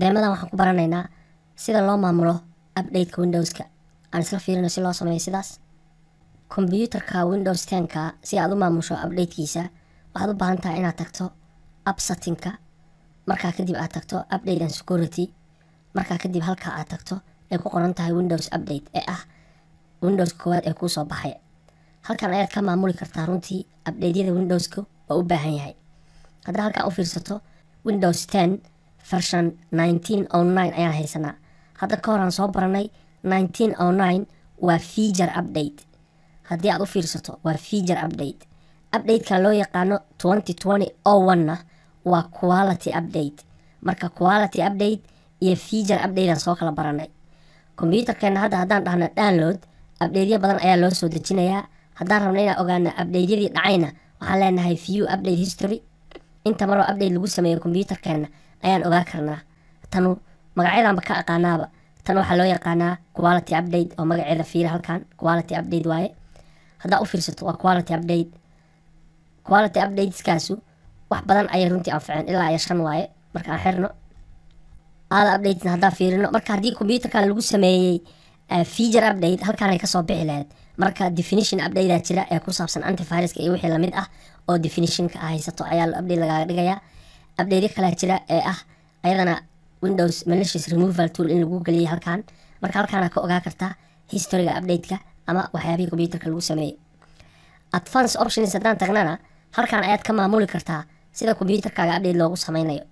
deemadan waxaan ku baranaynaa sida loo maamulo updateka windowska aan isla fiirino si loo sameeyo sidaas kombyuutarka windows tenka si aad u maamusho updatekiisa waxaad u baahan tahay inaad tagto upsettingka markaa kadib aad tagto update and security markaa kadib halkaa aad tagto ay ku qoran tahay windows update ee ah windows koowaad ee kuusoo baxay halkan ayaad ka maamuli kartaa runtii abdeydyada windowska oo u baahan yahay haddii halkaan u fiirsato windows ten farshan nineteen o oh nine ayaan haysanaa hadda ka horaan soo baranay nineteen o oh nine waa feature update haddii aad u fiirsato waa feature update updateka loo yaqaano twenty twenty o oh one-na waa quality update marka quality update iyo feature update soo kala baranay kombyuutarkeena hadda haddaan dhahno download abdheedyo badan ayaa loo soo dejinayaa haddaan rabno inaan ogaano abdheydyadii dhacayna waxaan leenahay view update history inta maroo update lagu sameeyo kombyuutarkeena ayaan ogaa karnaa tanu magacyadanba ka aqaanaaba tan waxaa loo yaqaanaa quality update oo magaceeda fiira halkan quality update waaye haddaa u fiirsato waa quality update quality updateskaasu wax badan ayay runtii anfaceen ilaa iyo shan waaye marka aan xirno aada updatena haddaa fiirino marka haddii computerkan lagu sameeyey eh, feature update halkaanay kasoo bixi lahayd marka definition updatea jira ee ku saabsan antiviruska iyo wixii lamid ah oo definitionka haysato ayaa update lagaaga dhigayaa abdeedyo kalaa jira ee ah ayadana windows malicious removal tool in lagu geliyay halkan marka halkaana ka ogaa kartaa historiga updateka ama waxyaabihii combyuterka lagu sameeyey advance options haddaan tagnana halkan ayaad ka maamuli kartaa sida combyuterkaaga update loogu sameynayo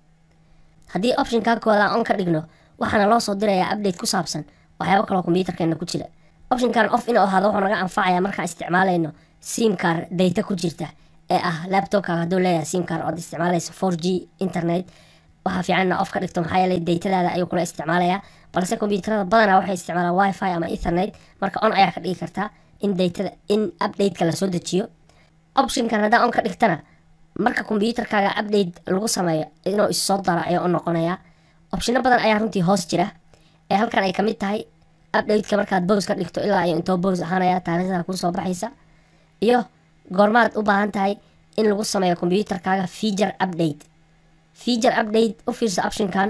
haddii optionkaa koodaa on ka dhigno waxaana loo soo dirayaa update ku saabsan waxyaabo kaloo combyuterkeena ku jira optionkan of inuu ahaado wuxuu naga anfacaya markaan isticmaalayno siimkaar dayta ku jirta ee ah laptopkaaga haduu leeyahay simkar ood isticmaalayso four g internet waxaa fiican ina ka dhigto maxaa yeeley daytadaada ayuu kula isticmaalaya balse kombyuutarada badana waxay isticmaalaan wifi ama internet marka on ayaa ka dhigi kartaa in daytada in updateka lasoo dejiyo optionkan haddaan on ka dhigtana marka kombyuutarkaaga update lagu sameeyo inuu issoo soo daro ayuu u noqonayaa opshino badan ayaa runtii hoos jira ee halkan ay kamid tahay updateka markaad bows ka dhigto ilaa ayo intoo bows ahaanaya taariikhda kusoo baxaysa iyo goormaad u baahan tahay in lagu sameeyo combyuutarkaaga feature update feature update u fiirsa optionkan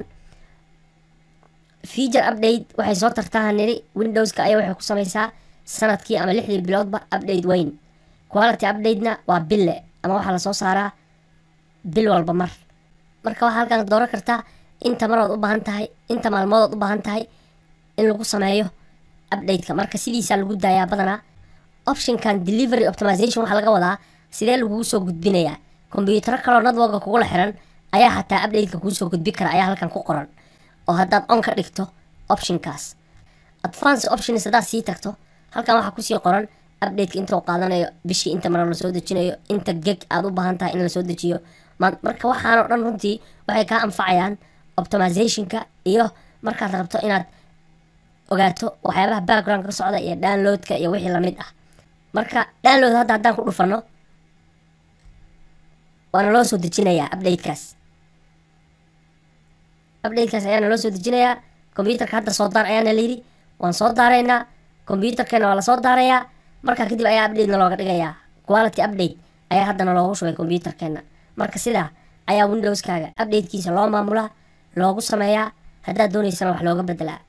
feature update waxay soo tartaa niri windowska ayaa waxay ku sameysaa sanadkii ama lixdii biloodba update weyn quality updatena waa bille ama waxaa lasoo saaraa bil walba mar marka waxaa halkaan dooran kartaa inta marood u baahan tahay inta maalmoodood u baahan tahay in lagu sameeyo updateka marka sidiisaa lagu daayaa badanaa optionkan delivery optimization waxaa laga wadaa sidee laguu soo gudbinayaa kombiyuutaro kaloo nadwaga kugula xiran ayaa hataa updateka kuu soo gudbi kara ayaa halkan ku qoran oo haddaad on ka dhigto optionkaas advance options haddaad sii tagto halkan waxaa kusii qoran updateka intuu qaadanayo bishii inta mar lasoo dejinayo inta geg aad u baahan tahay in lasoo dejiyo marka waxaanoo dhan runtii waxay kaa anfacayaan optimizationka iyo markaad rabto inaad ogaato waxyaabaha background ka socda iyo downloadka iyo wixii lamid ah marka download hadda haddaan ku dhufanno waana loo soo dejinayaa updatekaas updatekaas ayaana loo soo dejinayaa combyuterka hadda soo daar ayaana layidhi waan soo daaraynaa combyuterkeena waa lasoo daarayaa markaa kadib ayaa updatena looga dhigayaa quality update ayaa haddana loogu shubay combyuterkeena marka sidaa ayaa windowskaaga updatekiisa loo maamulaa loogu sameeyaa haddaad doonaysana wax looga bedelaa